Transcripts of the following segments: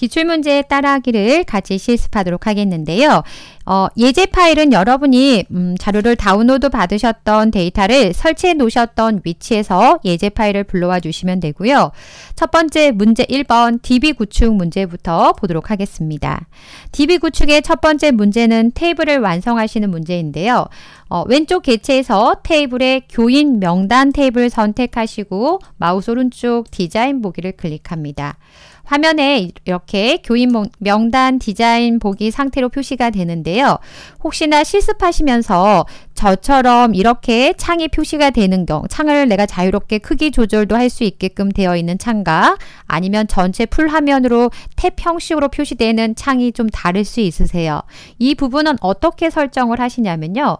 기출문제 에 따라하기를 같이 실습하도록 하겠는데요. 어, 예제 파일은 여러분이 음, 자료를 다운로드 받으셨던 데이터를 설치해 놓으셨던 위치에서 예제 파일을 불러와 주시면 되고요. 첫 번째 문제 1번 DB 구축 문제부터 보도록 하겠습니다. DB 구축의 첫 번째 문제는 테이블을 완성하시는 문제인데요. 어, 왼쪽 개체에서 테이블의 교인 명단 테이블 선택하시고 마우스 오른쪽 디자인 보기를 클릭합니다. 화면에 이렇게 교인 명단 디자인 보기 상태로 표시가 되는데요. 혹시나 실습하시면서 저처럼 이렇게 창이 표시가 되는 경우 창을 내가 자유롭게 크기 조절도 할 수 있게끔 되어 있는 창과 아니면 전체 풀 화면으로 탭 형식으로 표시되는 창이 좀 다를 수 있으세요. 이 부분은 어떻게 설정을 하시냐면요.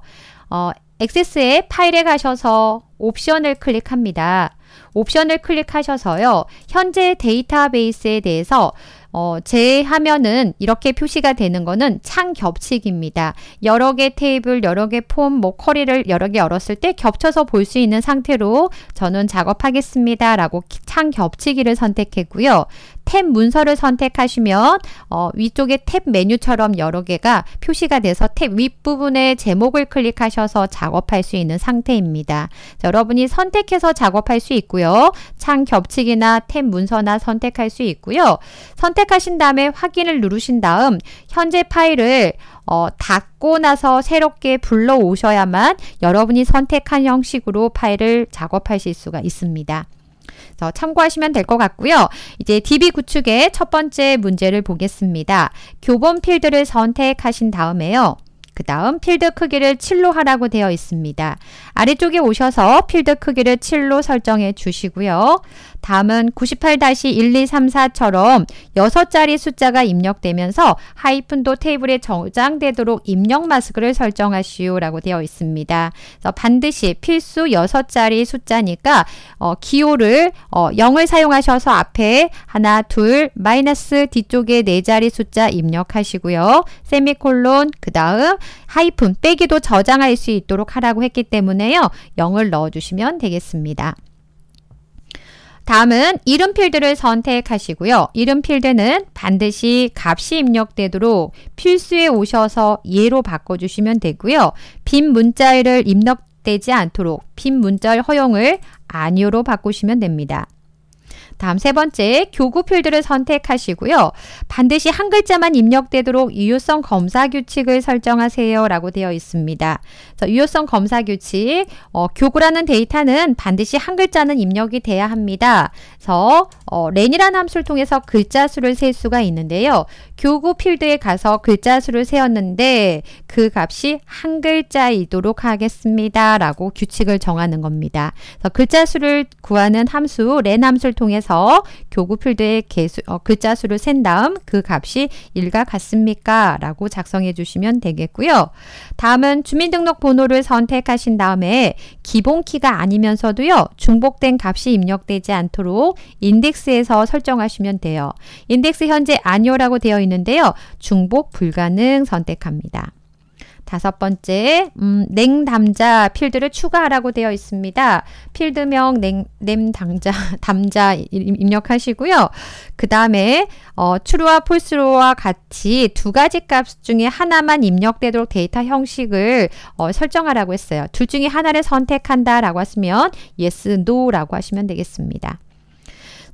어, 액세스에 파일에 가셔서 옵션을 클릭합니다. 옵션을 클릭하셔서요. 현재 데이터베이스에 대해서 어, 제하면은 이렇게 표시가 되는 거는 창 겹치기입니다. 여러 개 테이블, 여러 개 폼, 뭐 커리를 여러 개 열었을 때 겹쳐서 볼 수 있는 상태로 저는 작업하겠습니다. 라고 창 겹치기를 선택했고요. 탭 문서를 선택하시면 어, 위쪽에 탭 메뉴처럼 여러 개가 표시가 돼서 탭 윗부분에 제목을 클릭하셔서 작업할 수 있는 상태입니다. 자, 여러분이 선택해서 작업할 수 있고요. 창 겹치기나 탭 문서나 선택할 수 있고요. 선택하신 다음에 확인을 누르신 다음 현재 파일을 어, 닫고 나서 새롭게 불러오셔야만 여러분이 선택한 형식으로 파일을 작업하실 수가 있습니다. 그래서 참고하시면 될 것 같고요. 이제 DB 구축의 첫 번째 문제를 보겠습니다. 교본 필드를 선택하신 다음에요. 그 다음 필드 크기를 7로 하라고 되어 있습니다. 아래쪽에 오셔서 필드 크기를 7로 설정해 주시고요. 다음은 98-1234처럼 6자리 숫자가 입력되면서 하이픈도 테이블에 저장되도록 입력 마스크를 설정하시오 라고 되어 있습니다. 반드시 필수 6자리 숫자니까 어, 기호를 어, 0을 사용하셔서 앞에 하나, 둘, 마이너스 뒤쪽에 4자리 숫자 입력하시고요. 세미콜론 그 다음 하이픈 빼기도 저장할 수 있도록 하라고 했기 때문에요. 0을 넣어주시면 되겠습니다. 다음은 이름 필드를 선택하시고요. 이름 필드는 반드시 값이 입력되도록 필수에 오셔서 예로 바꿔주시면 되고요. 빈문자를 입력되지 않도록 빈 문자열 허용을 아니오로 바꾸시면 됩니다. 다음 세 번째, 교구 필드를 선택하시고요. 반드시 한 글자만 입력되도록 유효성 검사 규칙을 설정하세요. 라고 되어 있습니다. 그래서 유효성 검사 규칙, 어, 교구라는 데이터는 반드시 한 글자는 입력이 돼야 합니다. 그래서 어, 렌이라는 함수를 통해서 글자 수를 셀 수가 있는데요. 교구 필드에 가서 글자 수를 세었는데 그 값이 한 글자이도록 하겠습니다. 라고 규칙을 정하는 겁니다. 그래서 글자 수를 구하는 함수 렌 함수를 통해서 교구 필드에 개수, 어, 글자 수를 센 다음 그 값이 1과 같습니까? 라고 작성해 주시면 되겠고요. 다음은 주민등록번호를 선택하신 다음에 기본키가 아니면서도요. 중복된 값이 입력되지 않도록 있고 인덱스에서 설정하시면 돼요. 인덱스 현재 아니오라고 되어 있는데요. 중복 불가능 선택합니다. 다섯 번째, 음, 냉담자 필드를 추가하라고 되어 있습니다. 필드명 냉, 냉담자, 담자 입력하시고요. 그 다음에, 어, true와 false와 같이 두 가지 값 중에 하나만 입력되도록 데이터 형식을 어, 설정하라고 했어요. 둘 중에 하나를 선택한다라고 하시면 yes, no라고 하시면 되겠습니다.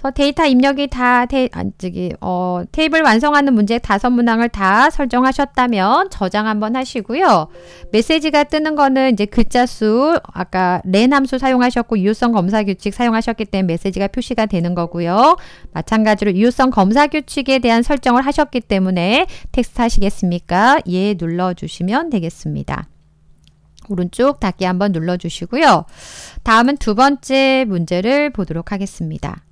어, 데이터 입력이 다 테, 아, 저기, 어, 테이블 완성하는 문제 다섯 문항을 다 설정하셨다면 저장 한번 하시고요. 메시지가 뜨는 거는 이제 글자 수, 아까 렌 함수 사용하셨고 유효성 검사 규칙 사용하셨기 때문에 메시지가 표시가 되는 거고요. 마찬가지로 유효성 검사 규칙에 대한 설정을 하셨기 때문에 텍스트 하시겠습니까? 예 눌러주시면 되겠습니다. 오른쪽 닫기 한번 눌러주시고요. 다음은 두 번째 문제를 보도록 하겠습니다.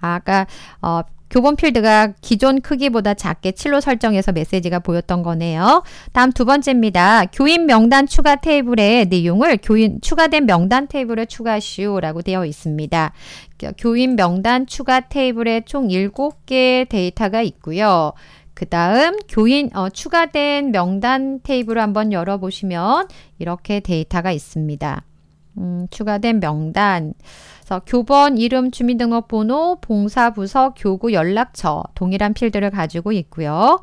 아까 어, 교본 필드가 기존 크기보다 작게 7로 설정해서 메시지가 보였던 거네요. 다음 두 번째입니다. 교인 명단 추가 테이블의 내용을 교인 추가된 명단 테이블에 추가하시오라고 되어 있습니다. 교인 명단 추가 테이블에 총 7개의 데이터가 있고요. 그 다음 교인 어, 추가된 명단 테이블을 한번 열어보시면 이렇게 데이터가 있습니다. 음, 추가된 명단 그래서 교번 이름 주민등록번호 봉사부서 교구 연락처 동일한 필드를 가지고 있고요.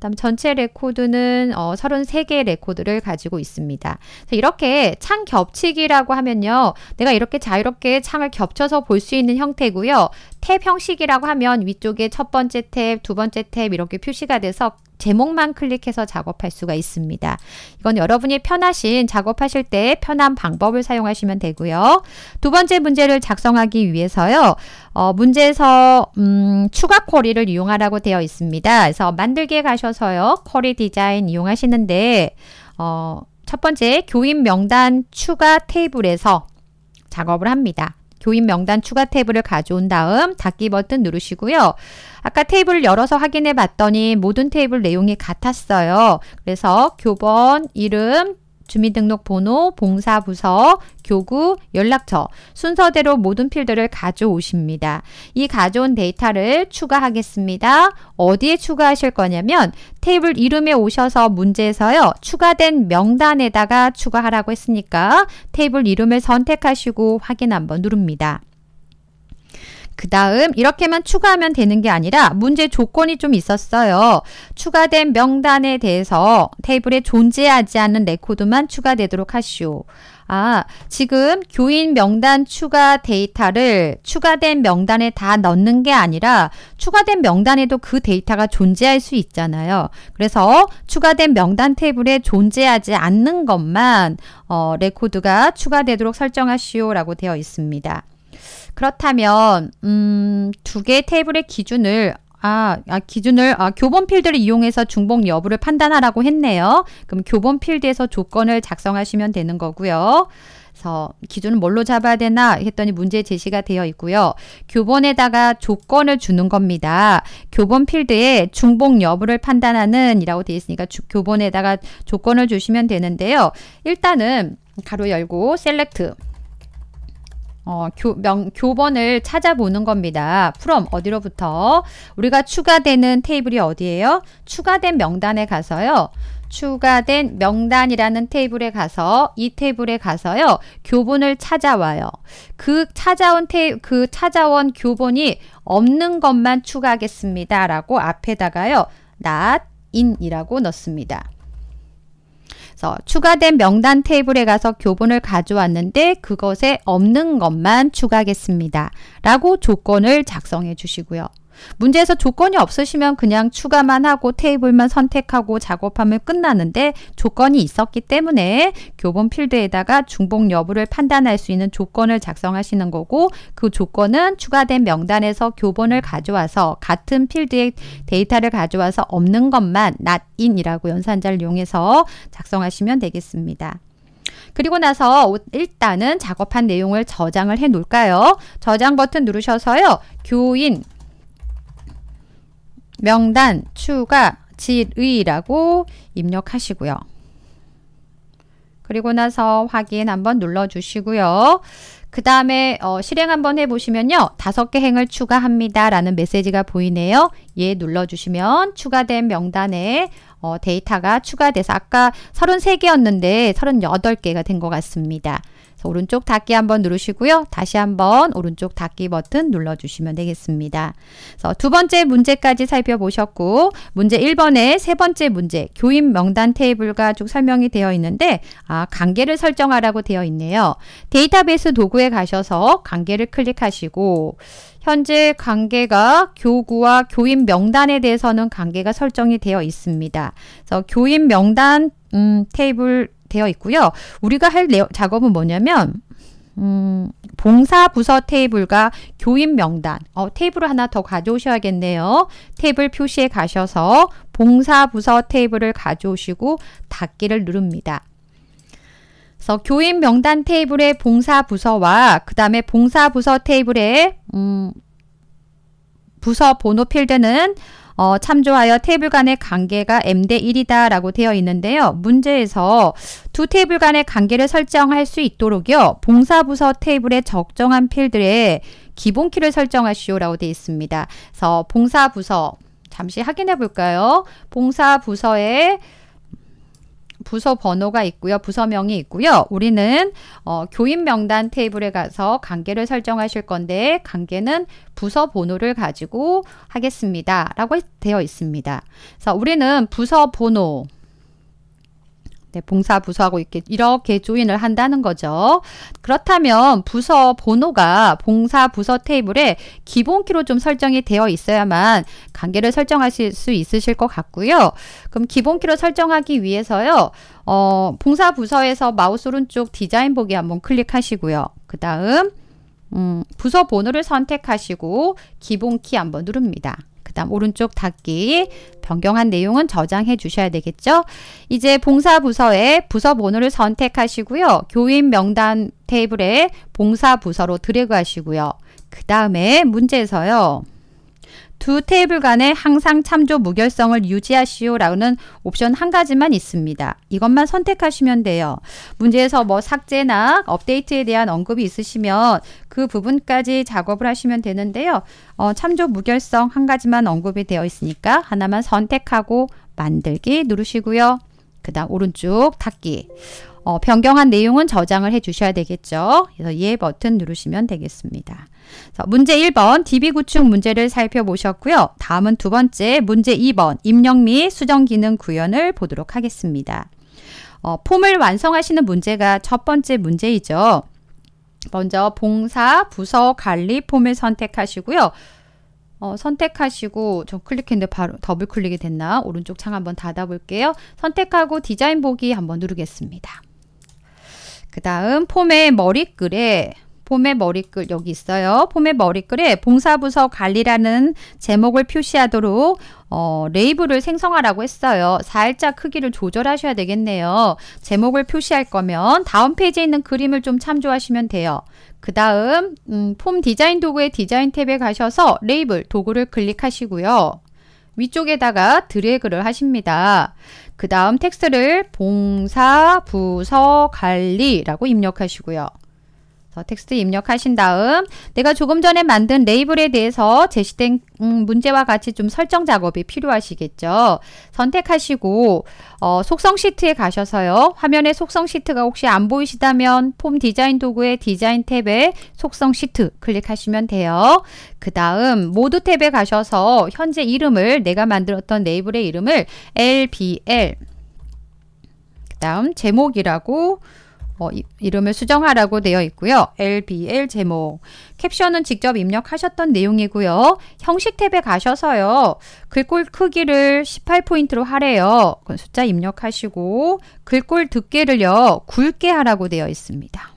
다음 전체 레코드는 어, 33개의 레코드를 가지고 있습니다. 이렇게 창 겹치기라고 하면요. 내가 이렇게 자유롭게 창을 겹쳐서 볼 수 있는 형태고요. 탭 형식이라고 하면 위쪽에 첫 번째 탭, 두 번째 탭 이렇게 표시가 돼서 제목만 클릭해서 작업할 수가 있습니다. 이건 여러분이 편하신 작업하실 때 편한 방법을 사용하시면 되고요. 두 번째 문제를 작성하기 위해서요. 어, 문제에서 음, 추가 쿼리를 이용하라고 되어 있습니다. 그래서 만들기에 가셔서요. 쿼리 디자인 이용하시는데 어, 첫 번째 교인 명단 추가 테이블에서 작업을 합니다. 교인 명단 추가 테이블을 가져온 다음 닫기 버튼 누르시고요. 아까 테이블을 열어서 확인해 봤더니 모든 테이블 내용이 같았어요. 그래서 교본 이름, 주민등록번호, 봉사부서, 교구, 연락처 순서대로 모든 필드를 가져오십니다. 이 가져온 데이터를 추가하겠습니다. 어디에 추가하실 거냐면 테이블 이름에 오셔서 문제에서요. 추가된 명단에다가 추가하라고 했으니까 테이블 이름을 선택하시고 확인 한번 누릅니다. 그 다음 이렇게만 추가하면 되는 게 아니라 문제 조건이 좀 있었어요. 추가된 명단에 대해서 테이블에 존재하지 않는 레코드만 추가되도록 하시오. 아, 지금 교인 명단 추가 데이터를 추가된 명단에 다 넣는 게 아니라 추가된 명단에도 그 데이터가 존재할 수 있잖아요. 그래서 추가된 명단 테이블에 존재하지 않는 것만 어, 레코드가 추가되도록 설정하시오라고 되어 있습니다. 그렇다면 음, 두개 테이블의 기준을 아, 아, 기준을 아, 교본 필드를 이용해서 중복 여부를 판단하라고 했네요. 그럼 교본 필드에서 조건을 작성하시면 되는 거고요. 그래서 기준은 뭘로 잡아야 되나 했더니 문제 제시가 되어 있고요. 교본에다가 조건을 주는 겁니다. 교본 필드에 중복 여부를 판단하는 이라고 되어 있으니까 주, 교본에다가 조건을 주시면 되는데요. 일단은 가로 열고 셀렉트 어, 교, 명, 교번을 찾아보는 겁니다. from 어디로부터 우리가 추가되는 테이블이 어디예요? 추가된 명단에 가서요. 추가된 명단이라는 테이블에 가서 이 테이블에 가서요. 교본을 찾아와요. 그 찾아온 테이 그 찾아온 교본이 없는 것만 추가하겠습니다라고 앞에다가요. not in이라고 넣습니다. 그래서 추가된 명단 테이블에 가서 교본을 가져왔는데 그것에 없는 것만 추가하겠습니다. 라고 조건을 작성해 주시고요. 문제에서 조건이 없으시면 그냥 추가만 하고 테이블만 선택하고 작업하면 끝나는데 조건이 있었기 때문에 교본 필드에다가 중복 여부를 판단할 수 있는 조건을 작성하시는 거고 그 조건은 추가된 명단에서 교본을 가져와서 같은 필드에 데이터를 가져와서 없는 것만 not in이라고 연산자를 이용해서 작성하시면 되겠습니다. 그리고 나서 일단은 작업한 내용을 저장을 해 놓을까요? 저장 버튼 누르셔서요. 교인 명단 추가 질의라고 입력하시고요. 그리고 나서 확인 한번 눌러주시고요. 그 다음에 어, 실행 한번 해보시면요. 다섯 개 행을 추가합니다. 라는 메시지가 보이네요. 예 눌러주시면 추가된 명단에 어, 데이터가 추가돼서 아까 33개였는데 38개가 된 것 같습니다. 오른쪽 닫기 한번 누르시고요. 다시 한번 오른쪽 닫기 버튼 눌러주시면 되겠습니다. 그래서 두 번째 문제까지 살펴보셨고 문제 1번에 세 번째 문제 교인 명단 테이블과 쭉 설명이 되어 있는데 아 관계를 설정하라고 되어 있네요. 데이터베이스 도구에 가셔서 관계를 클릭하시고 현재 관계가 교구와 교인 명단에 대해서는 관계가 설정이 되어 있습니다. 그래서 교인 명단 음, 테이블 되어 있고요. 우리가 할 작업은 뭐냐면 음, 봉사 부서 테이블과 교인 명단 어, 테이블을 하나 더 가져오셔야겠네요. 테이블 표시에 가셔서 봉사 부서 테이블을 가져오시고 닫기를 누릅니다. 그래서 교인 명단 테이블의 봉사 부서와 그 다음에 봉사 부서 테이블의 음, 부서 번호 필드는 어, 참조하여 테이블 간의 관계가 m 대 1이다라고 되어 있는데요. 문제에서 두 테이블 간의 관계를 설정할 수 있도록요. 봉사부서 테이블에 적정한 필드에 기본키를 설정하시오라고 되어 있습니다. 그래서 봉사부서 잠시 확인해 볼까요? 봉사부서에 부서 번호가 있고요. 부서명이 있고요. 우리는 어, 교인 명단 테이블에 가서 관계를 설정하실 건데 관계는 부서 번호를 가지고 하겠습니다. 라고 되어 있습니다. 자, 우리는 부서 번호 네, 봉사 부서하고 이렇게 이렇게 조인을 한다는 거죠. 그렇다면 부서 번호가 봉사 부서 테이블에 기본키로 좀 설정이 되어 있어야만 관계를 설정하실 수 있으실 것 같고요. 그럼 기본키로 설정하기 위해서요. 어, 봉사 부서에서 마우스 오른쪽 디자인 보기 한번 클릭하시고요. 그 다음 음, 부서 번호를 선택하시고 기본키 한번 누릅니다. 다음 오른쪽 닫기 변경한 내용은 저장해 주셔야 되겠죠. 이제 봉사 부서에 부서 번호를 선택하시고요. 교인 명단 테이블에 봉사 부서로 드래그 하시고요. 그 다음에 문제에서요. 두 테이블 간에 항상 참조 무결성을 유지하시오라는 옵션 한 가지만 있습니다. 이것만 선택하시면 돼요. 문제에서 뭐 삭제나 업데이트에 대한 언급이 있으시면 그 부분까지 작업을 하시면 되는데요. 어, 참조 무결성 한 가지만 언급이 되어 있으니까 하나만 선택하고 만들기 누르시고요. 그 다음 오른쪽 닫기. 어, 변경한 내용은 저장을 해 주셔야 되겠죠. 그래서 예 버튼 누르시면 되겠습니다. 자, 문제 1번 DB 구축 문제를 살펴보셨고요. 다음은 두 번째 문제 2번 입력 및 수정 기능 구현을 보도록 하겠습니다. 어, 폼을 완성하시는 문제가 첫 번째 문제이죠. 먼저 봉사, 부서, 관리 폼을 선택하시고요. 어, 선택하시고 저 클릭했는데 바로 더블 클릭이 됐나? 오른쪽 창 한번 닫아 볼게요. 선택하고 디자인 보기 한번 누르겠습니다. 그 다음 폼의 머리글에 봄의 머리글 여기 있어요. 봄의 머리글에 봉사부서 관리라는 제목을 표시하도록 어, 레이블을 생성하라고 했어요. 4일자 크기를 조절하셔야 되겠네요. 제목을 표시할 거면 다음 페이지에 있는 그림을 좀 참조하시면 돼요. 그 다음 음, 폼 디자인 도구의 디자인 탭에 가셔서 레이블 도구를 클릭하시고요. 위쪽에다가 드래그를 하십니다. 그 다음 텍스트를 봉사, 부서, 관리라고 입력하시고요. 텍스트 입력하신 다음 내가 조금 전에 만든 레이블에 대해서 제시된 음, 문제와 같이 좀 설정 작업이 필요하시겠죠. 선택하시고 어, 속성 시트에 가셔서요. 화면에 속성 시트가 혹시 안 보이시다면 폼 디자인 도구의 디자인 탭에 속성 시트 클릭하시면 돼요. 그 다음 모두 탭에 가셔서 현재 이름을 내가 만들었던 레이블의 이름을 LBL 그 다음 제목이라고 어, 이, 이름을 수정하라고 되어 있고요. LBL 제목. 캡션은 직접 입력하셨던 내용이고요. 형식 탭에 가셔서요. 글꼴 크기를 18포인트로 하래요. 숫자 입력하시고 글꼴 두께를요. 굵게 하라고 되어 있습니다.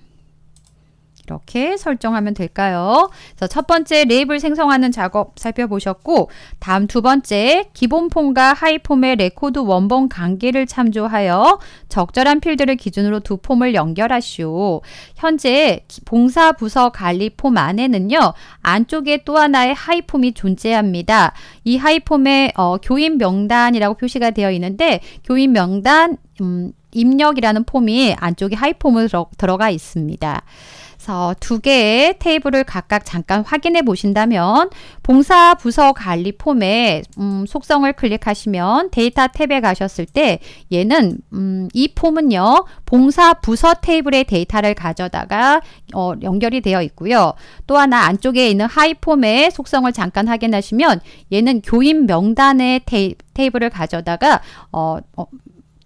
이렇게 설정하면 될까요? 그래서 첫 번째 레이 생성하는 작업 살펴보셨고 다음 두 번째 기본 폼과 하이 폼의 레코드 원본 관계를 참조하여 적절한 필드를 기준으로 두 폼을 연결하시오. 현재 봉사 부서 관리 폼 안에는요. 안쪽에 또 하나의 하이 폼이 존재합니다. 이 하이 폼에 어, 교인 명단이라고 표시가 되어 있는데 교인 명단 음, 입력이라는 폼이 안쪽에 하이 폼으로 들어가 있습니다. 그래서 두 개의 테이블을 각각 잠깐 확인해 보신다면 봉사 부서 관리 폼에 음, 속성을 클릭하시면 데이터 탭에 가셨을 때 얘는 음, 이 폼은요 봉사 부서 테이블의 데이터를 가져다가 어, 연결이 되어 있고요 또 하나 안쪽에 있는 하이 폼에 속성을 잠깐 확인하시면 얘는 교인 명단의 테이, 테이블을 가져다가 어, 어,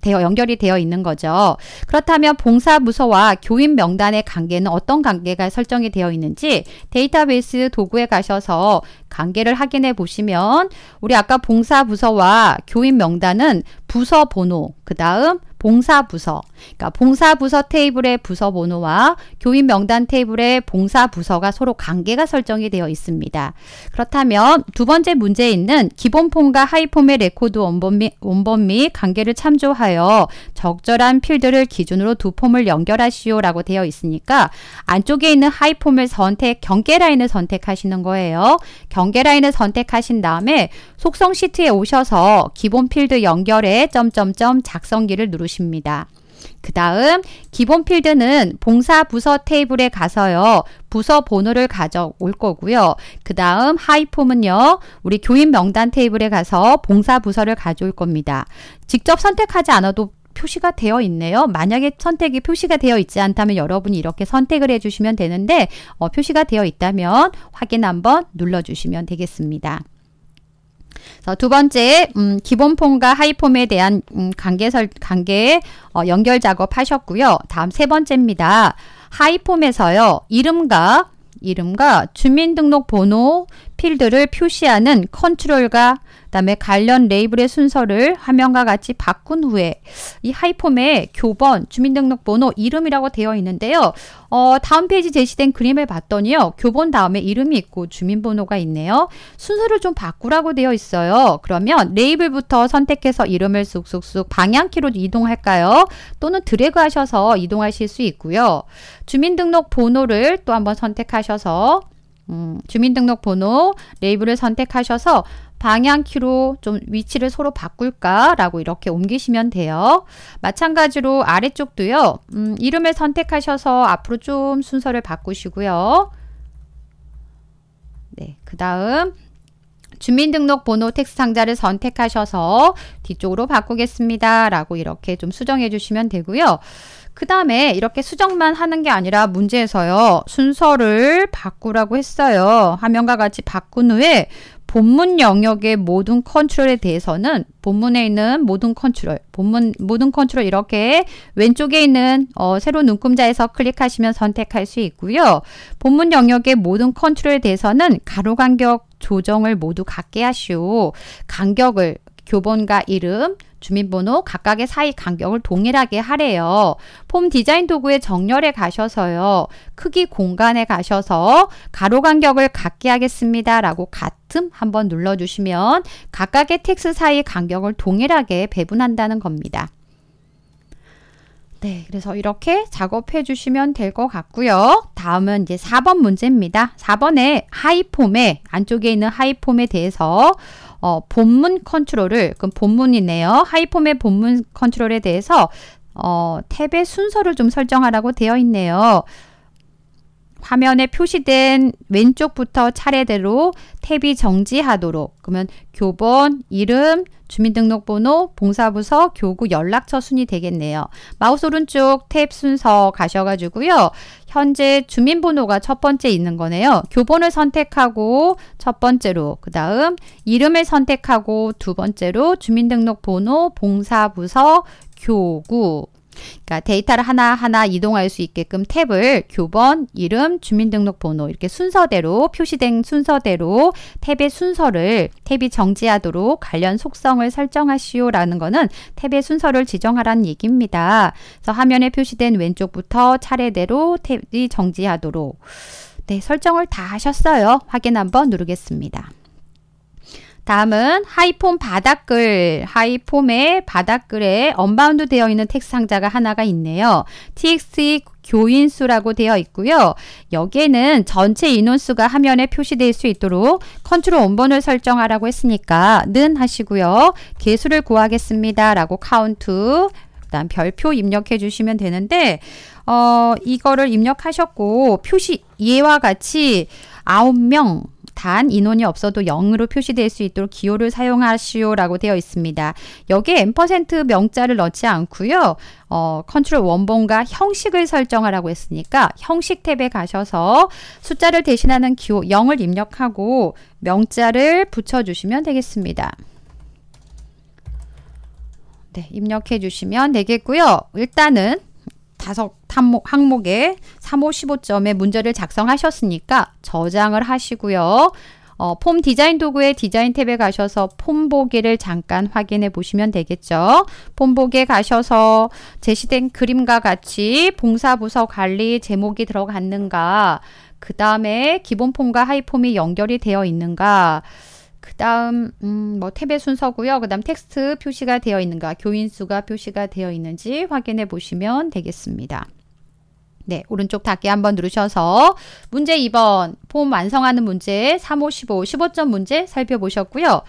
되어 연결이 되어 있는 거죠. 그렇다면 봉사부서와 교인 명단의 관계는 어떤 관계가 설정이 되어 있는지 데이터베이스 도구에 가셔서 관계를 확인해 보시면 우리 아까 봉사부서와 교인 명단은 부서 번호, 그 다음 봉사부서, 그러니까 봉사부서 테이블의 부서 번호와 교인 명단 테이블의 봉사부서가 서로 관계가 설정이 되어 있습니다. 그렇다면 두 번째 문제에 있는 기본폼과 하이폼의 레코드 원본 및, 원본 및 관계를 참조하여 적절한 필드를 기준으로 두 폼을 연결하시오 라고 되어 있으니까 안쪽에 있는 하이폼을 선택, 경계 라인을 선택하시는 거예요. 경계 라인을 선택하신 다음에 속성 시트에 오셔서 기본 필드 연결에 점점점 작성기를 누르시면 놓으십니다. 그 다음 기본 필드는 봉사 부서 테이블에 가서요. 부서 번호를 가져올 거고요. 그 다음 하이폼은요. 우리 교인 명단 테이블에 가서 봉사 부서를 가져올 겁니다. 직접 선택하지 않아도 표시가 되어 있네요. 만약에 선택이 표시가 되어 있지 않다면 여러분이 이렇게 선택을 해주시면 되는데 어, 표시가 되어 있다면 확인 한번 눌러주시면 되겠습니다. 두 번째 음, 기본폼과 하이폼에 대한 음, 관계설 관계의 어, 연결 작업 하셨고요. 다음 세 번째입니다. 하이폼에서요. 이름과 이름과 주민등록번호 필드를 표시하는 컨트롤과 그다음에 관련 레이블의 순서를 화면과 같이 바꾼 후에 이 하이폼에 교번, 주민등록번호, 이름이라고 되어 있는데요. 어, 다음 페이지 제시된 그림을 봤더니요. 교본 다음에 이름이 있고 주민번호가 있네요. 순서를 좀 바꾸라고 되어 있어요. 그러면 레이블부터 선택해서 이름을 쑥쑥쑥 방향키로 이동할까요? 또는 드래그 하셔서 이동하실 수 있고요. 주민등록 번호를 또 한번 선택하셔서 음, 주민등록번호 레이블을 선택하셔서 방향키로 좀 위치를 서로 바꿀까라고 이렇게 옮기시면 돼요. 마찬가지로 아래쪽도요. 음, 이름을 선택하셔서 앞으로 좀 순서를 바꾸시고요. 네, 그 다음 주민등록번호 텍스 상자를 선택하셔서 뒤쪽으로 바꾸겠습니다. 라고 이렇게 좀 수정해 주시면 되고요. 그 다음에 이렇게 수정만 하는 게 아니라 문제에서요. 순서를 바꾸라고 했어요. 화면과 같이 바꾼 후에 본문 영역의 모든 컨트롤에 대해서는 본문에 있는 모든 컨트롤, 본문 모든 컨트롤 이렇게 왼쪽에 있는 어, 새로운 눈금자에서 클릭하시면 선택할 수 있고요. 본문 영역의 모든 컨트롤에 대해서는 가로 간격 조정을 모두 갖게 하시오. 간격을 교본과 이름, 주민번호 각각의 사이 간격을 동일하게 하래요. 폼 디자인 도구의 정렬에 가셔서요. 크기 공간에 가셔서 가로 간격을 같게 하겠습니다. 라고 같음 한번 눌러주시면 각각의 텍스 사이 간격을 동일하게 배분한다는 겁니다. 네, 그래서 이렇게 작업해 주시면 될 것 같고요. 다음은 이제 4번 문제입니다. 4번에 하이폼에 안쪽에 있는 하이폼에 대해서 어, 본문 컨트롤을 그럼 본문이네요. 하이폼의 본문 컨트롤에 대해서 어, 탭의 순서를 좀 설정하라고 되어 있네요. 화면에 표시된 왼쪽부터 차례대로 탭이 정지하도록 그러면 교본, 이름, 주민등록번호, 봉사부서, 교구, 연락처 순이 되겠네요. 마우스 오른쪽 탭 순서 가셔가지고요. 현재 주민번호가 첫 번째 있는 거네요. 교본을 선택하고 첫 번째로 그 다음 이름을 선택하고 두 번째로 주민등록번호, 봉사부서, 교구 그러니까 데이터를 하나하나 이동할 수 있게끔 탭을 교번, 이름, 주민등록번호 이렇게 순서대로 표시된 순서대로 탭의 순서를 탭이 정지하도록 관련 속성을 설정하시오라는 거는 탭의 순서를 지정하라는 얘기입니다. 그래서 화면에 표시된 왼쪽부터 차례대로 탭이 정지하도록 네, 설정을 다 하셨어요. 확인 한번 누르겠습니다. 다음은 하이폼 바닥글, 하이폼의 바닥글에 언바운드 되어 있는 텍스 상자가 하나가 있네요. txt 교인수라고 되어 있고요. 여기에는 전체 인원수가 화면에 표시될 수 있도록 컨트롤 원본을 설정하라고 했으니까 는 하시고요. 개수를 구하겠습니다. 라고 카운트 일단 별표 입력해 주시면 되는데 어 이거를 입력하셨고 표시 예와 같이 9명 단 인원이 없어도 0으로 표시될 수 있도록 기호를 사용하시오라고 되어 있습니다. 여기에 명자를 넣지 않고요. 어, 컨트롤 원본과 형식을 설정하라고 했으니까 형식 탭에 가셔서 숫자를 대신하는 기호 0을 입력하고 명자를 붙여주시면 되겠습니다. 네, 입력해 주시면 되겠고요. 일단은 다섯 항목, 항목에 355점의 문제를 작성하셨으니까 저장을 하시고요. 어, 폼 디자인 도구의 디자인 탭에 가셔서 폼 보기를 잠깐 확인해 보시면 되겠죠. 폼 보기에 가셔서 제시된 그림과 같이 봉사부서 관리 제목이 들어갔는가 그 다음에 기본 폼과 하이 폼이 연결이 되어 있는가 그 다음 음, 뭐 탭의 순서고요. 그 다음 텍스트 표시가 되어 있는가 교인수가 표시가 되어 있는지 확인해 보시면 되겠습니다. 네, 오른쪽 닫기 한번 누르셔서 문제 2번 폼 완성하는 문제 3, 5, 15, 15점 문제 살펴보셨고요.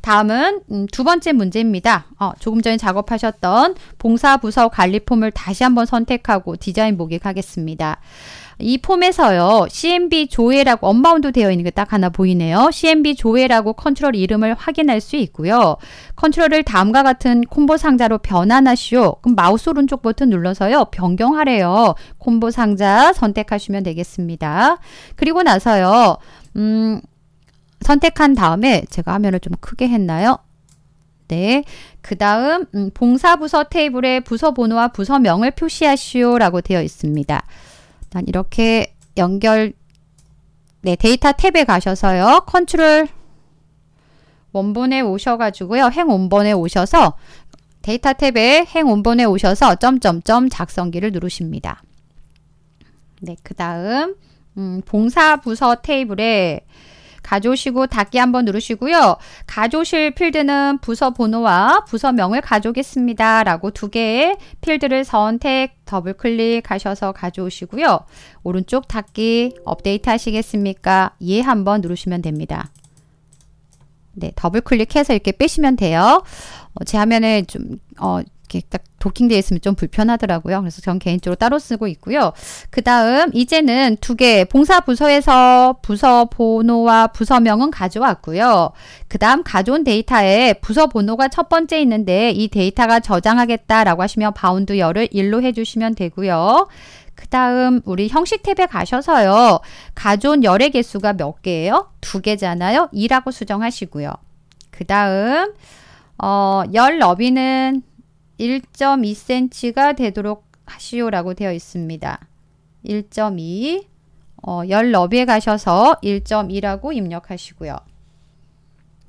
다음은 음, 두 번째 문제입니다. 어, 조금 전에 작업하셨던 봉사부서 관리폼을 다시 한번 선택하고 디자인 보기 하겠습니다 이 폼에서요. CMB 조회라고 언바운드 되어 있는 게 딱 하나 보이네요. CMB 조회라고 컨트롤 이름을 확인할 수 있고요. 컨트롤을 다음과 같은 콤보 상자로 변환하시오. 그럼 마우스 오른쪽 버튼 눌러서요. 변경하래요. 콤보 상자 선택하시면 되겠습니다. 그리고 나서요. 음, 선택한 다음에 제가 화면을 좀 크게 했나요? 네. 그 다음 음, 봉사부서 테이블에 부서 번호와 부서명을 표시하시오 라고 되어 있습니다. 일단 이렇게 연결 네, 데이터 탭에 가셔서요. 컨트롤 원본에 오셔가지고요. 행 원본에 오셔서 데이터 탭에 행 원본에 오셔서 점점점 작성기를 누르십니다. 네, 그 다음 음, 봉사부서 테이블에 가져오시고 닫기 한번 누르시고요. 가져오실 필드는 부서 번호와 부서명을 가져오겠습니다. 라고 두 개의 필드를 선택 더블 클릭하셔서 가져오시고요. 오른쪽 닫기 업데이트 하시겠습니까? 예 한번 누르시면 됩니다. 네, 더블 클릭해서 이렇게 빼시면 돼요. 어, 제 화면에 좀, 어, 이렇게 딱 도킹되어 있으면 좀 불편하더라고요. 그래서 전 개인적으로 따로 쓰고 있고요. 그 다음 이제는 두 개 봉사 부서에서 부서 번호와 부서명은 가져왔고요. 그 다음 가져온 데이터에 부서 번호가 첫 번째 있는데 이 데이터가 저장하겠다라고 하시면 바운드 열을 1로 해주시면 되고요. 그 다음 우리 형식 탭에 가셔서요. 가져온 열의 개수가 몇 개예요? 두 개잖아요. 2라고 수정하시고요. 그 다음 어, 열 너비는 1.2cm가 되도록 하시오라고 되어 있습니다. 1.2 어, 1비에 가셔서 1.2라고 입력하시고요.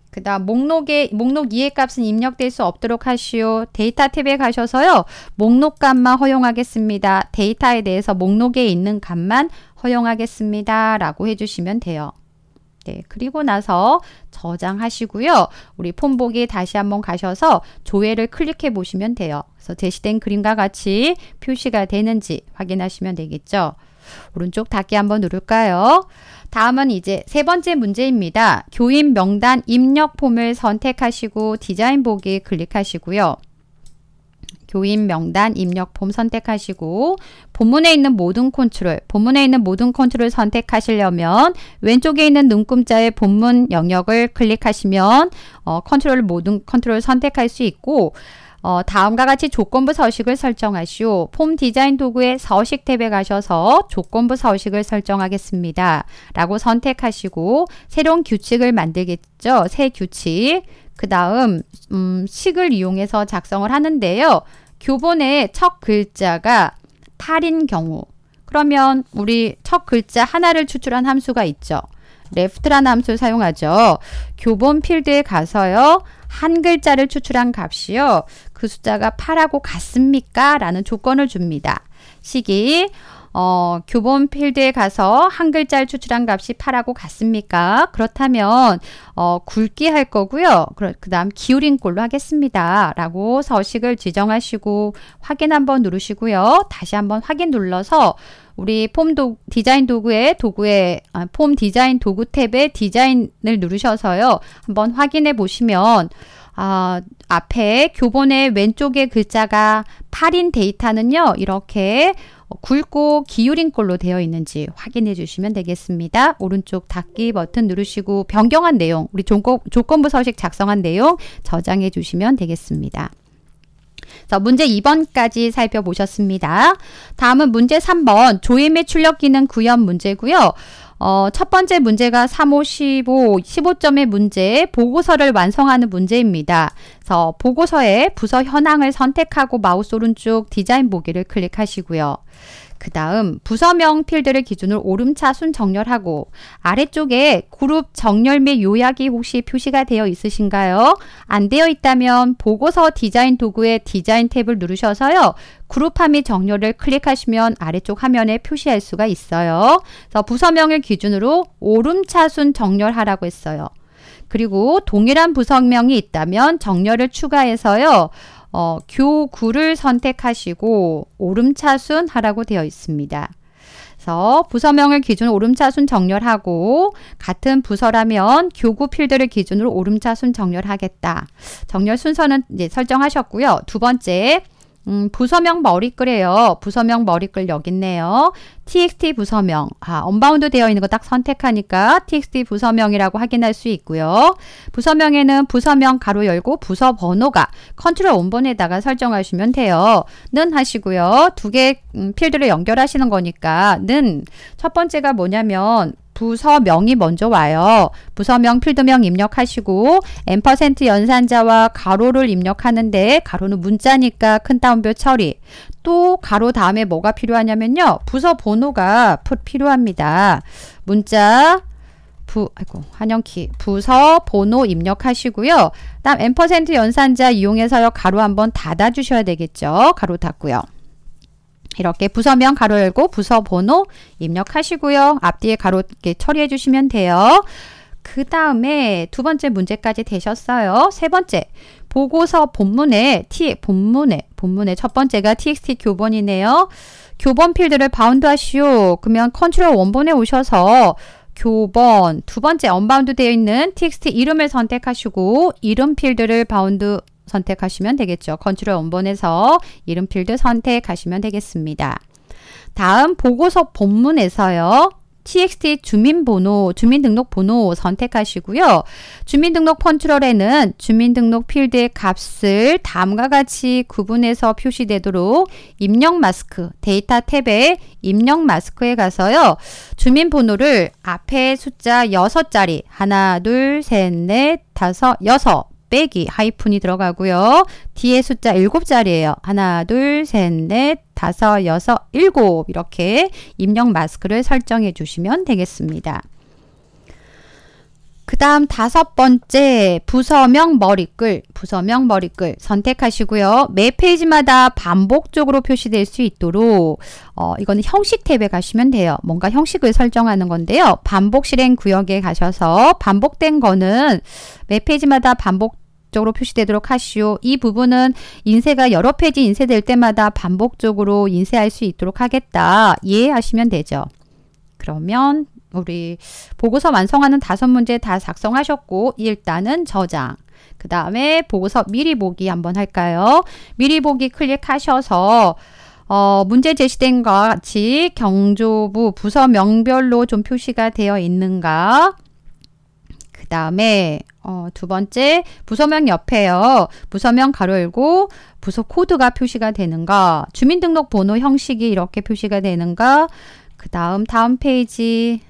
그 다음 목록에 목록 2의 값은 입력될 수 없도록 하시오. 데이터 탭에 가셔서요. 목록 값만 허용하겠습니다. 데이터에 대해서 목록에 있는 값만 허용하겠습니다. 라고 해주시면 돼요. 네, 그리고 나서 저장하시고요. 우리 폰보기 다시 한번 가셔서 조회를 클릭해 보시면 돼요. 그래서 제시된 그림과 같이 표시가 되는지 확인하시면 되겠죠. 오른쪽 닫기 한번 누를까요? 다음은 이제 세 번째 문제입니다. 교인 명단 입력 폼을 선택하시고 디자인 보기 클릭하시고요. 교인 명단 입력 폼 선택하시고 본문에 있는 모든 컨트롤, 본문에 있는 모든 컨트롤 선택하시려면 왼쪽에 있는 눈금자의 본문 영역을 클릭하시면 어, 컨트롤 모든 컨트롤 선택할 수 있고 어, 다음과 같이 조건부 서식을 설정하시오. 폼 디자인 도구의 서식 탭에 가셔서 조건부 서식을 설정하겠습니다. 라고 선택하시고 새로운 규칙을 만들겠죠. 새 규칙. 그 다음 음, 식을 이용해서 작성을 하는데요. 교본의 첫 글자가 탈인 경우 그러면 우리 첫 글자 하나를 추출한 함수가 있죠. left라는 함수를 사용하죠. 교본 필드에 가서요. 한 글자를 추출한 값이요. 그 숫자가 8하고 같습니까? 라는 조건을 줍니다. 식이 어, 교본 필드에 가서 한 글자를 추출한 값이 8하고 같습니까? 그렇다면 어, 굵기 할 거고요. 그 다음 기울인 꼴로 하겠습니다. 라고 서식을 지정하시고 확인 한번 누르시고요. 다시 한번 확인 눌러서 우리 폼 도, 디자인 도구의 도구에 아, 폼 디자인 도구 탭에 디자인을 누르셔서요. 한번 확인해 보시면 어, 앞에 교본의 왼쪽에 글자가 8인 데이터는요. 이렇게 굵고 기울인 꼴로 되어 있는지 확인해 주시면 되겠습니다. 오른쪽 닫기 버튼 누르시고 변경한 내용, 우리 조건, 부 서식 작성한 내용 저장해 주시면 되겠습니다. 자, 문제 2번까지 살펴보셨습니다. 다음은 문제 3번 조임의 출력 기능 구현 문제고요. 어, 첫 번째 문제가 3호 15, 15점의 문제, 보고서를 완성하는 문제입니다. 그래서 보고서에 부서 현황을 선택하고 마우스 오른쪽 디자인 보기를 클릭하시고요. 그 다음 부서명 필드를 기준으로 오름차순 정렬하고 아래쪽에 그룹 정렬 및 요약이 혹시 표시가 되어 있으신가요? 안 되어 있다면 보고서 디자인 도구의 디자인 탭을 누르셔서요. 그룹함및 정렬을 클릭하시면 아래쪽 화면에 표시할 수가 있어요. 그래서 부서명을 기준으로 오름차순 정렬하라고 했어요. 그리고 동일한 부서명이 있다면 정렬을 추가해서요. 어, 교구를 선택하시고 오름차순 하라고 되어 있습니다. 그래서 부서명을 기준으로 오름차순 정렬하고 같은 부서라면 교구 필드를 기준으로 오름차순 정렬하겠다. 정렬 순서는 이제 설정하셨고요. 두 번째, 음, 부서명 머리글이에요. 부서명 머리글 여기 있네요. txt 부서명. 아, 언바운드 되어 있는 거 딱 선택하니까 txt 부서명이라고 확인할 수 있고요. 부서명에는 부서명 가로 열고 부서 번호가 컨트롤 원본에다가 설정하시면 돼요. 는 하시고요. 두개 음, 필드를 연결하시는 거니까 는 첫 번째가 뭐냐면 부서명이 먼저 와요. 부서명, 필드명 입력하시고 M% 연산자와 가로를 입력하는데 가로는 문자니까 큰 따옴표 처리. 또 가로 다음에 뭐가 필요하냐면요. 부서 번호가 필요합니다. 문자 부, 아이고, 한영키, 부서, 번호 입력하시고요. 다음 M% 연산자 이용해서요, 가로 한번 닫아주셔야 되겠죠. 가로 닫고요. 이렇게 부서명 가로 열고 부서 번호 입력하시고요. 앞뒤에 가로 이렇게 처리해 주시면 돼요. 그 다음에 두 번째 문제까지 되셨어요. 세 번째, 보고서 본문에, T, 본문에, 본문에 첫 번째가 txt 교본이네요. 교본 필드를 바운드 하시오. 그러면 컨트롤 원본에 오셔서 교본, 두 번째 언바운드 되어 있는 txt 이름을 선택하시고 이름 필드를 바운드 선택하시면 되겠죠. 컨트롤 원본에서 이름 필드 선택하시면 되겠습니다. 다음 보고서 본문에서요. txt 주민번호, 주민등록번호 선택하시고요. 주민등록 컨트롤에는 주민등록 필드의 값을 다음과 같이 구분해서 표시되도록 입력 마스크, 데이터 탭에 입력 마스크에 가서요. 주민번호를 앞에 숫자 6자리, 하나, 둘, 셋, 넷, 다섯, 여섯 빼기 하이픈이 들어가고요. 뒤에 숫자 7자리예요. 하나, 둘, 셋, 넷, 다섯, 여섯, 일곱 이렇게 입력 마스크를 설정해 주시면 되겠습니다. 그 다음 다섯 번째 부서명 머리글, 부서명 머리글 선택하시고요. 매 페이지마다 반복적으로 표시될 수 있도록 어, 이거는 형식 탭에 가시면 돼요. 뭔가 형식을 설정하는 건데요. 반복 실행 구역에 가셔서 반복된 거는 매 페이지마다 반복 적으로 표시되도록 하시오. 이 부분은 인쇄가 여러 페이지 인쇄될 때마다 반복적으로 인쇄할 수 있도록 하겠다. 이해하시면 되죠. 그러면 우리 보고서 완성하는 다섯 문제 다 작성하셨고 일단은 저장 그 다음에 보고서 미리 보기 한번 할까요? 미리 보기 클릭하셔서 어, 문제 제시된 것 같이 경조부 부서명별로 좀 표시가 되어 있는가 그 다음에 어, 두 번째 부서명 옆에요. 부서명 가로 열고 부서 코드가 표시가 되는가 주민등록번호 형식이 이렇게 표시가 되는가 그 다음 다음 페이지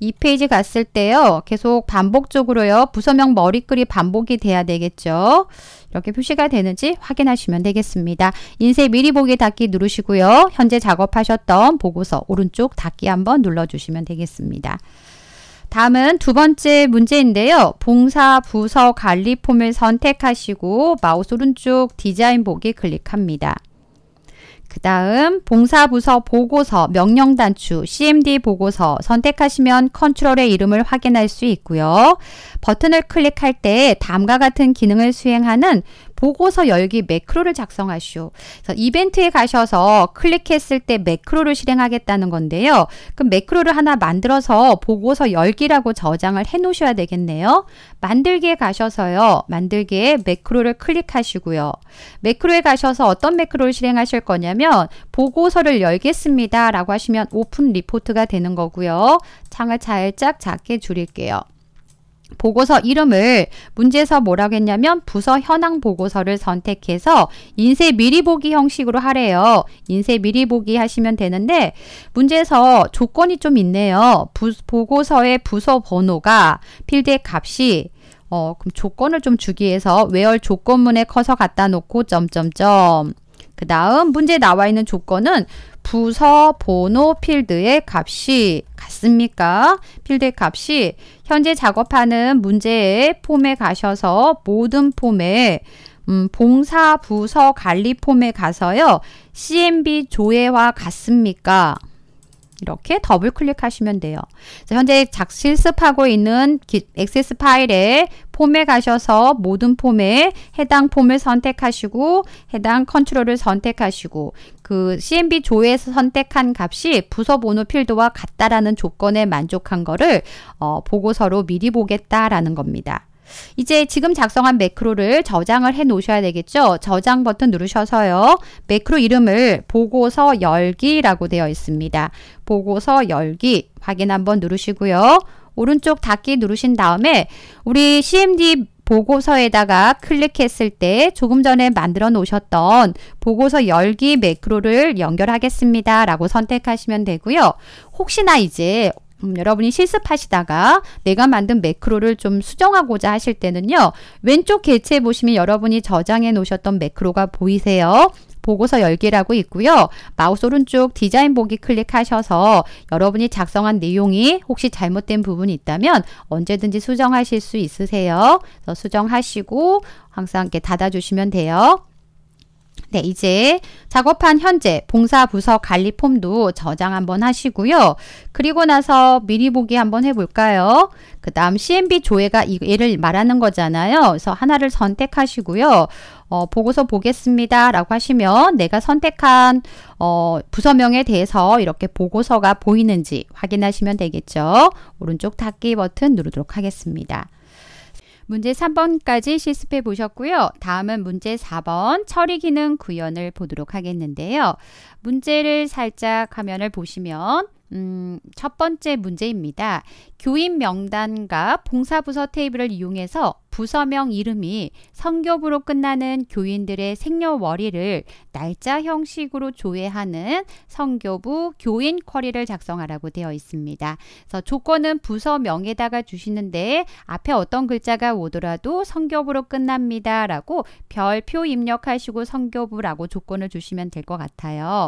이페이지 갔을 때요. 계속 반복적으로요. 부서명 머리글이 반복이 돼야 되겠죠. 이렇게 표시가 되는지 확인하시면 되겠습니다. 인쇄 미리 보기 닫기 누르시고요. 현재 작업하셨던 보고서 오른쪽 닫기 한번 눌러주시면 되겠습니다. 다음은 두 번째 문제인데요. 봉사 부서 관리 폼을 선택하시고 마우스 오른쪽 디자인 보기 클릭합니다. 그 다음 봉사부서 보고서, 명령단추, CMD 보고서 선택하시면 컨트롤의 이름을 확인할 수 있고요. 버튼을 클릭할 때 다음과 같은 기능을 수행하는 보고서 열기 매크로를 작성하시오. 그래서 이벤트에 가셔서 클릭했을 때 매크로를 실행하겠다는 건데요. 그럼 매크로를 하나 만들어서 보고서 열기라고 저장을 해 놓으셔야 되겠네요. 만들기에 가셔서요. 만들기에 매크로를 클릭하시고요. 매크로에 가셔서 어떤 매크로를 실행하실 거냐면 보고서를 열겠습니다 라고 하시면 오픈 리포트가 되는 거고요. 창을 살짝 작게 줄일게요. 보고서 이름을 문제에서 뭐라고 했냐면 부서 현황 보고서를 선택해서 인쇄 미리 보기 형식으로 하래요. 인쇄 미리 보기 하시면 되는데 문제에서 조건이 좀 있네요. 부, 보고서의 부서 번호가 필드의 값이 어, 그럼 조건을 좀 주기 위해서 외열 조건문에 커서 갖다 놓고 점점점 그 다음 문제 에 나와 있는 조건은 부서 번호 필드의 값이 같습니까? 필드의 값이 현재 작업하는 문제의 폼에 가셔서 모든 폼에 음, 봉사 부서 관리 폼에 가서요. CMB 조회와 같습니까? 이렇게 더블 클릭하시면 돼요. 현재 작 실습하고 있는 액세스 파일에 폼에 가셔서 모든 폼에 해당 폼을 선택하시고 해당 컨트롤을 선택하시고 그 CMB 조에서 선택한 값이 부서 번호 필드와 같다라는 조건에 만족한 거를 어, 보고서로 미리 보겠다라는 겁니다. 이제 지금 작성한 매크로를 저장을 해 놓으셔야 되겠죠. 저장 버튼 누르셔서요. 매크로 이름을 보고서 열기라고 되어 있습니다. 보고서 열기 확인 한번 누르시고요. 오른쪽 닫기 누르신 다음에 우리 CMD 보고서에다가 클릭했을 때 조금 전에 만들어 놓으셨던 보고서 열기 매크로를 연결하겠습니다 라고 선택하시면 되고요. 혹시나 이제 음, 여러분이 실습하시다가 내가 만든 매크로를 좀 수정하고자 하실 때는요. 왼쪽 개체 보시면 여러분이 저장해 놓으셨던 매크로가 보이세요. 보고서 열기라고 있고요. 마우스 오른쪽 디자인 보기 클릭하셔서 여러분이 작성한 내용이 혹시 잘못된 부분이 있다면 언제든지 수정하실 수 있으세요. 수정하시고 항상 이렇게 닫아주시면 돼요. 네, 이제 작업한 현재 봉사부서 관리 폼도 저장 한번 하시고요. 그리고 나서 미리 보기 한번 해볼까요? 그 다음 CMB 조회가 얘를 말하는 거잖아요. 그래서 하나를 선택하시고요. 어, 보고서 보겠습니다 라고 하시면 내가 선택한 어, 부서명에 대해서 이렇게 보고서가 보이는지 확인하시면 되겠죠. 오른쪽 닫기 버튼 누르도록 하겠습니다. 문제 3번까지 실습해 보셨고요. 다음은 문제 4번 처리 기능 구현을 보도록 하겠는데요. 문제를 살짝 화면을 보시면 음, 첫 번째 문제입니다. 교인 명단과 봉사부서 테이블을 이용해서 부서명 이름이 성교부로 끝나는 교인들의 생년월일을 날짜 형식으로 조회하는 성교부 교인 쿼리를 작성하라고 되어 있습니다. 그래서 조건은 부서명에다가 주시는데 앞에 어떤 글자가 오더라도 성교부로 끝납니다. 라고 별표 입력하시고 성교부라고 조건을 주시면 될 것 같아요.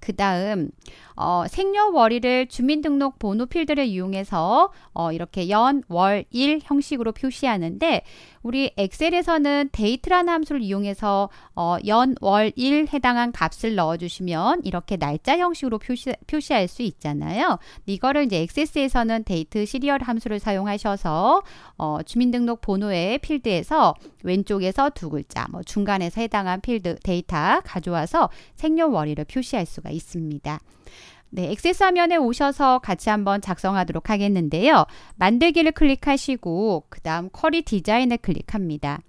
그 다음 어, 생년월일을 주민등록 번호 필드를 이용해서 어, 이렇게 연, 월, 일 형식으로 표시하는데 우리 엑셀에서는 데이트라는 함수를 이용해서 어, 연, 월, 일 해당한 값을 넣어주시면 이렇게 날짜 형식으로 표시, 표시할 수 있잖아요. 이거를 이제 엑세스에서는 데이트 시리얼 함수를 사용하셔서 어, 주민등록 번호의 필드에서 왼쪽에서 두 글자, 뭐 중간에서 해당한 필드 데이터 가져와서 생년월일을 표시할 수가 수가 있습니다. 네, 액세스 화면에 오셔서 같이 한번 작성하도록 하겠는데요. 만들기를 클릭하시고 그 다음 쿼리 디자인을 클릭합니다.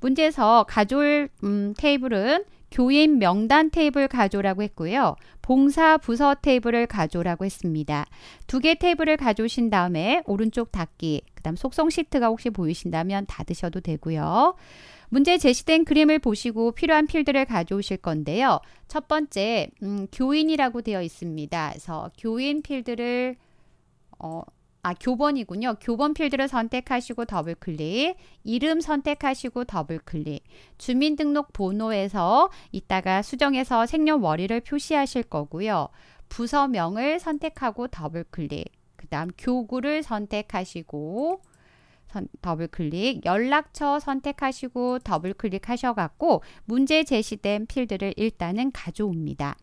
문제에서 가졸 음, 테이블은 교인 명단 테이블 가조라고 했고요. 봉사 부서 테이블을 가조라고 했습니다. 두 개 테이블을 가져오신 다음에 오른쪽 닫기, 그 다음 속성 시트가 혹시 보이신다면 닫으셔도 되고요. 문제 제시된 그림을 보시고 필요한 필드를 가져오실 건데요. 첫 번째, 음, 교인이라고 되어 있습니다. 그래서 교인 필드를 어, 아, 교본이군요교본 필드를 선택하시고 더블 클릭, 이름 선택하시고 더블 클릭, 주민등록 번호에서 이따가 수정해서 생년월일을 표시하실 거고요. 부서명을 선택하고 더블 클릭, 그 다음 교구를 선택하시고 선, 더블 클릭, 연락처 선택하시고 더블 클릭하셔갖고 문제 제시된 필드를 일단은 가져옵니다.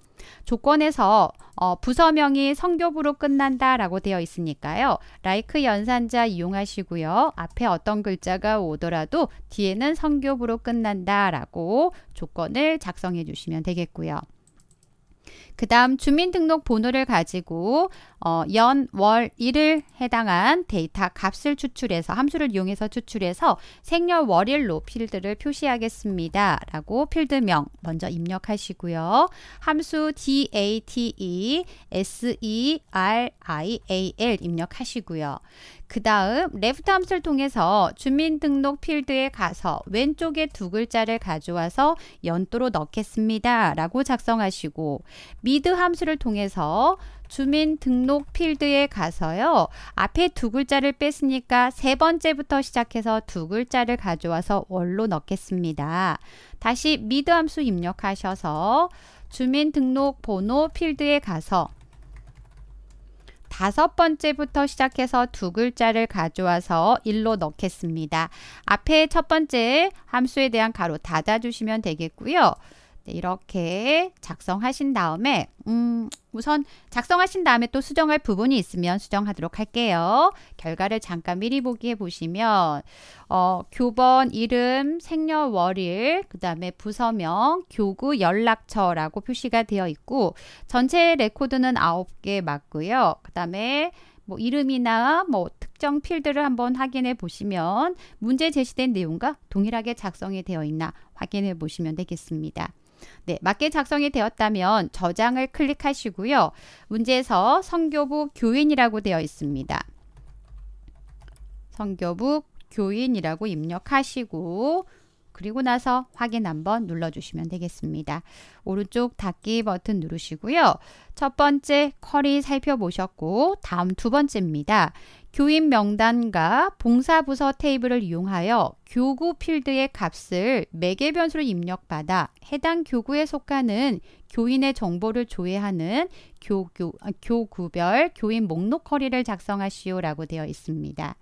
조건에서 어, 부서명이 성교부로 끝난다 라고 되어 있으니까요. 라이크 연산자 이용하시고요. 앞에 어떤 글자가 오더라도 뒤에는 성교부로 끝난다 라고 조건을 작성해 주시면 되겠고요. 그 다음 주민등록번호를 가지고 어, 연, 월, 일을 해당한 데이터 값을 추출해서 함수를 이용해서 추출해서 생년 월일로 필드를 표시하겠습니다. 라고 필드명 먼저 입력하시고요. 함수 date, serial 입력하시고요. 그 다음 left 함수를 통해서 주민등록 필드에 가서 왼쪽에 두 글자를 가져와서 연도로 넣겠습니다. 라고 작성하시고 미드 함수를 통해서 주민등록 필드에 가서요. 앞에 두 글자를 뺐으니까 세 번째부터 시작해서 두 글자를 가져와서 월로 넣겠습니다. 다시 미드 함수 입력하셔서 주민등록번호 필드에 가서 다섯 번째부터 시작해서 두 글자를 가져와서 1로 넣겠습니다. 앞에 첫 번째 함수에 대한 가로 닫아주시면 되겠고요. 네, 이렇게 작성하신 다음에 음, 우선 작성하신 다음에 또 수정할 부분이 있으면 수정하도록 할게요. 결과를 잠깐 미리 보기해 보시면 어, 교번 이름, 생년월일, 그 다음에 부서명, 교구 연락처라고 표시가 되어 있고 전체 레코드는 9개 맞고요. 그 다음에 뭐 이름이나 뭐 특정 필드를 한번 확인해 보시면 문제 제시된 내용과 동일하게 작성이 되어 있나 확인해 보시면 되겠습니다. 네, 맞게 작성이 되었다면 저장을 클릭하시고요. 문제에서 성교부 교인이라고 되어 있습니다. 성교부 교인이라고 입력하시고 그리고 나서 확인 한번 눌러주시면 되겠습니다. 오른쪽 닫기 버튼 누르시고요. 첫 번째 커리 살펴보셨고 다음 두 번째입니다. 교인 명단과 봉사부서 테이블을 이용하여 교구 필드의 값을 매개 변수로 입력받아 해당 교구에 속하는 교인의 정보를 조회하는 교교, 아, 교구별 교인 목록 커리를 작성하시오라고 되어 있습니다.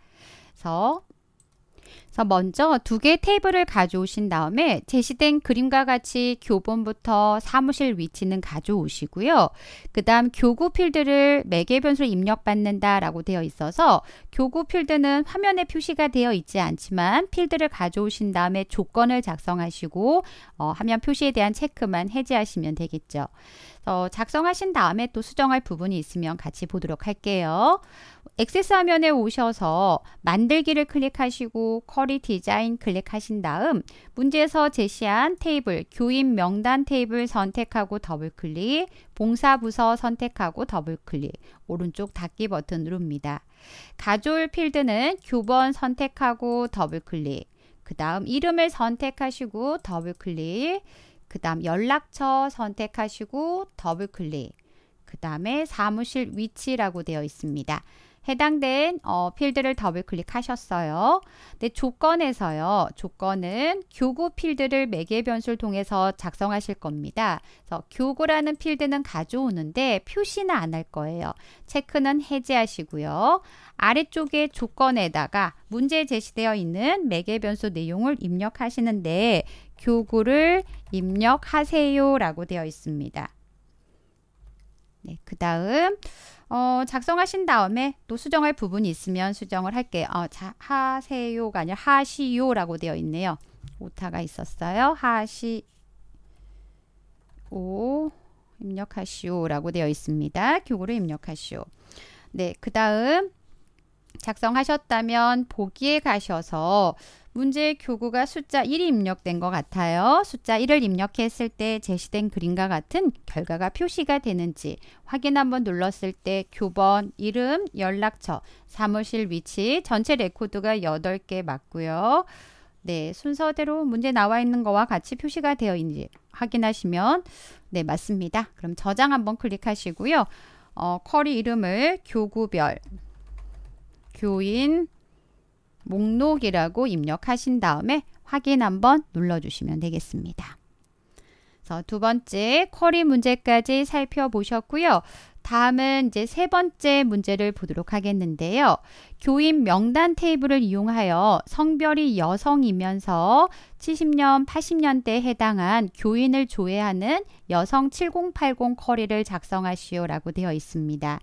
그래서 그래서 먼저 두 개의 테이블을 가져오신 다음에 제시된 그림과 같이 교본부터 사무실 위치는 가져오시고요. 그 다음 교구 필드를 매개 변수로 입력받는다 라고 되어 있어서 교구 필드는 화면에 표시가 되어 있지 않지만 필드를 가져오신 다음에 조건을 작성하시고 어, 화면 표시에 대한 체크만 해제하시면 되겠죠. 작성하신 다음에 또 수정할 부분이 있으면 같이 보도록 할게요. 액세스 화면에 오셔서 만들기를 클릭하시고 쿼리 디자인 클릭하신 다음 문제에서 제시한 테이블 교인 명단 테이블 선택하고 더블클릭 봉사부서 선택하고 더블클릭 오른쪽 닫기 버튼 누릅니다. 가졸 필드는 교번 선택하고 더블클릭 그 다음 이름을 선택하시고 더블클릭 그 다음 연락처 선택하시고 더블클릭 그 다음에 사무실 위치라고 되어 있습니다. 해당된 어, 필드를 더블 클릭하셨어요. 근 조건에서요. 조건은 교구 필드를 매개 변수를 통해서 작성하실 겁니다. 그래서 교구라는 필드는 가져오는데 표시는 안 할 거예요. 체크는 해제하시고요. 아래쪽에 조건에다가 문제 제시되어 있는 매개 변수 내용을 입력하시는데 교구를 입력하세요 라고 되어 있습니다. 네, 그 다음 어, 작성하신 다음에 또 수정할 부분이 있으면 수정을 할게요. 어, 자, 하세요가 아니라 하시요라고 되어 있네요. 오타가 있었어요. 하시 오 입력하시오라고 되어 있습니다. 교구를 입력하시오. 네, 그 다음 작성하셨다면 보기에 가셔서 문제의 교구가 숫자 1이 입력된 것 같아요. 숫자 1을 입력했을 때 제시된 그림과 같은 결과가 표시가 되는지 확인 한번 눌렀을 때 교번, 이름, 연락처, 사무실 위치, 전체 레코드가 8개 맞고요. 네, 순서대로 문제 나와 있는 거와 같이 표시가 되어 있는지 확인하시면 네, 맞습니다. 그럼 저장 한번 클릭하시고요. 어, 커리 이름을 교구별 교인 목록이라고 입력하신 다음에 확인 한번 눌러주시면 되겠습니다. 그래서 두 번째 쿼리 문제까지 살펴보셨고요. 다음은 이제 세 번째 문제를 보도록 하겠는데요. 교인 명단 테이블을 이용하여 성별이 여성이면서 70년, 80년대에 해당한 교인을 조회하는 여성 7080 커리를 작성하시오라고 되어 있습니다.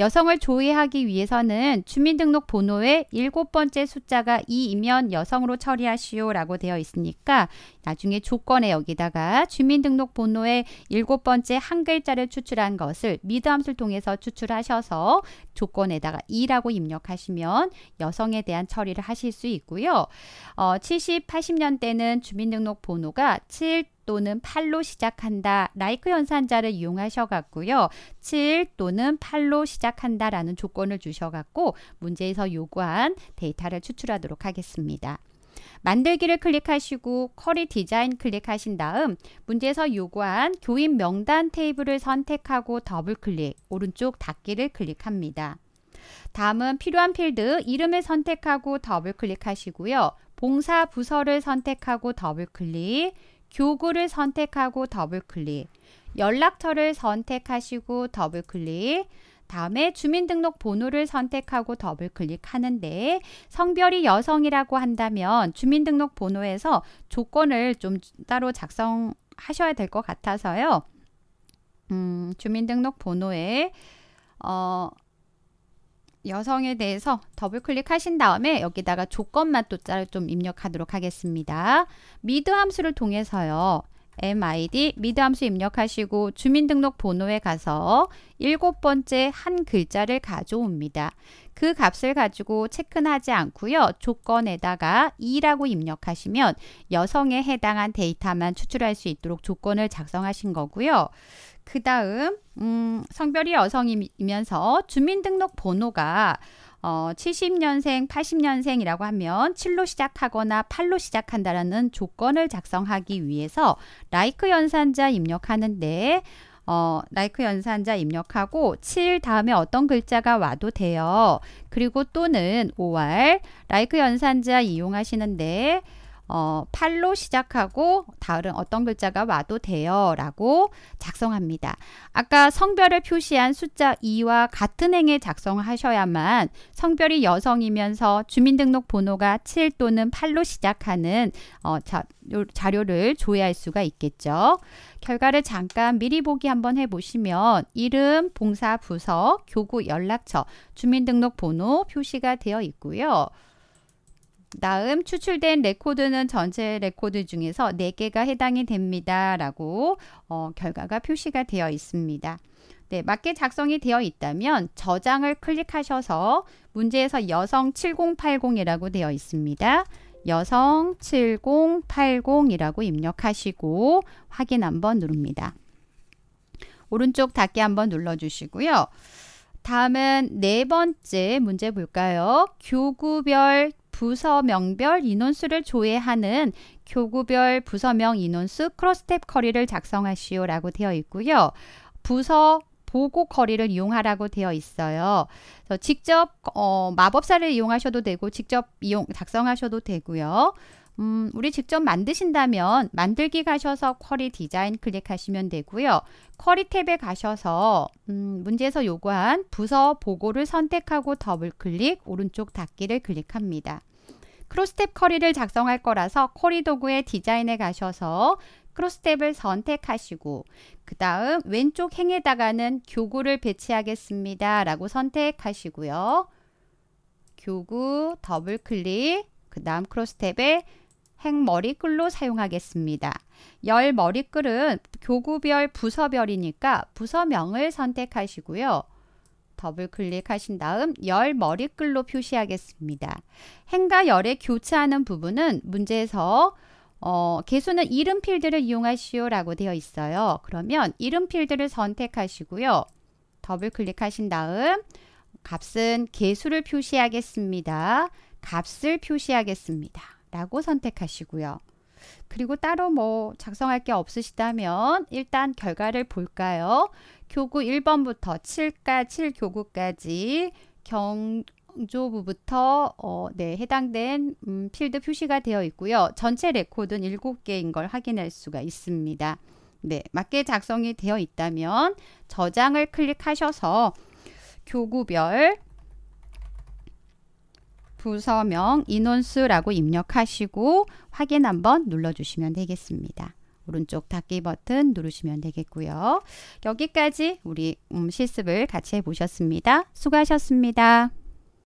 여성을 조회하기 위해서는 주민등록 번호의 일곱 번째 숫자가 2이면 여성으로 처리하시오 라고 되어 있으니까 나중에 조건에 여기다가 주민등록 번호에 일곱 번째 한 글자를 추출한 것을 미드 함수를 통해서 추출하셔서 조건에다가 2라고 입력하시면 여성에 대한 처리를 하실 수 있고요. 어, 70, 80년대는 주민등록 번호가 7 또는 8로 시작한다. 라이크 연산자를 이용하셔 갖고요. 7 또는 8로 시작한다라는 조건을 주셔 갖고 문제에서 요구한 데이터를 추출하도록 하겠습니다. 만들기를 클릭하시고 커리 디자인 클릭하신 다음 문제에서 요구한 교인 명단 테이블을 선택하고 더블 클릭, 오른쪽 닫기를 클릭합니다. 다음은 필요한 필드 이름을 선택하고 더블 클릭하시고요. 봉사 부서를 선택하고 더블 클릭, 교구를 선택하고 더블클릭, 연락처를 선택하시고 더블클릭, 다음에 주민등록번호를 선택하고 더블클릭하는데 성별이 여성이라고 한다면 주민등록번호에서 조건을 좀 따로 작성하셔야 될 것 같아서요. 음, 주민등록번호에 어, 여성에 대해서 더블 클릭하신 다음에 여기다가 조건만 또자를 좀 입력하도록 하겠습니다. 미드 함수를 통해서요. MID 미드 함수 입력하시고 주민등록번호에 가서 일곱 번째 한 글자를 가져옵니다. 그 값을 가지고 체크는 하지 않고요. 조건에다가 2라고 입력하시면 여성에 해당한 데이터만 추출할 수 있도록 조건을 작성하신 거고요. 그 다음 음, 성별이 여성이면서 주민등록번호가 어, 70년생, 80년생이라고 하면 7로 시작하거나 8로 시작한다라는 조건을 작성하기 위해서 라이크 연산자 입력하는데 어, 라이크 연산자 입력하고 7 다음에 어떤 글자가 와도 돼요. 그리고 또는 5월 라이크 연산자 이용하시는데 어, 팔로 시작하고 다른 어떤 글자가 와도 돼요 라고 작성합니다. 아까 성별을 표시한 숫자 2와 같은 행에 작성하셔야만 성별이 여성이면서 주민등록번호가 7 또는 8로 시작하는 어, 자, 자료를 조회할 수가 있겠죠. 결과를 잠깐 미리 보기 한번 해보시면 이름, 봉사, 부서, 교구, 연락처, 주민등록번호 표시가 되어 있고요. 다음 추출된 레코드는 전체 레코드 중에서 4개가 해당이 됩니다. 라고 어, 결과가 표시가 되어 있습니다. 네, 맞게 작성이 되어 있다면 저장을 클릭하셔서 문제에서 여성 7080이라고 되어 있습니다. 여성 7080이라고 입력하시고 확인 한번 누릅니다. 오른쪽 닫기 한번 눌러주시고요. 다음은 네 번째 문제 볼까요? 교구별 부서명별 인원수를 조회하는 교구별 부서명 인원수 크로스탭 커리를 작성하시오라고 되어 있고요. 부서 보고 커리를 이용하라고 되어 있어요. 직접 어, 마법사를 이용하셔도 되고 직접 이용 작성하셔도 되고요. 음, 우리 직접 만드신다면 만들기 가셔서 쿼리 디자인 클릭하시면 되고요. 쿼리 탭에 가셔서 음, 문제에서 요구한 부서 보고를 선택하고 더블 클릭, 오른쪽 닫기를 클릭합니다. 크로스탭 커리를 작성할 거라서 커리 도구의 디자인에 가셔서 크로스탭을 선택하시고 그 다음 왼쪽 행에다가는 교구를 배치하겠습니다. 라고 선택하시고요. 교구 더블 클릭 그 다음 크로스탭에 행머리글로 사용하겠습니다. 열 머리글은 교구별 부서별이니까 부서명을 선택하시고요. 더블 클릭하신 다음 열 머리글로 표시하겠습니다. 행과 열의 교차하는 부분은 문제에서 어, 개수는 이름 필드를 이용하시오 라고 되어 있어요. 그러면 이름 필드를 선택하시고요. 더블 클릭하신 다음 값은 개수를 표시하겠습니다. 값을 표시하겠습니다. 라고 선택하시고요. 그리고 따로 뭐 작성할 게 없으시다면 일단 결과를 볼까요? 교구 1번부터 7가 7교구까지 경조부부터 어, 네, 해당된 음, 필드 표시가 되어 있고요. 전체 레코드는 7개인 걸 확인할 수가 있습니다. 네, 맞게 작성이 되어 있다면 저장을 클릭하셔서 교구별 부서명 인원수라고 입력하시고 확인 한번 눌러주시면 되겠습니다. 오른쪽 닫기 버튼 누르시면 되겠고요. 여기까지 우리 음, 실습을 같이 해보셨습니다. 수고하셨습니다.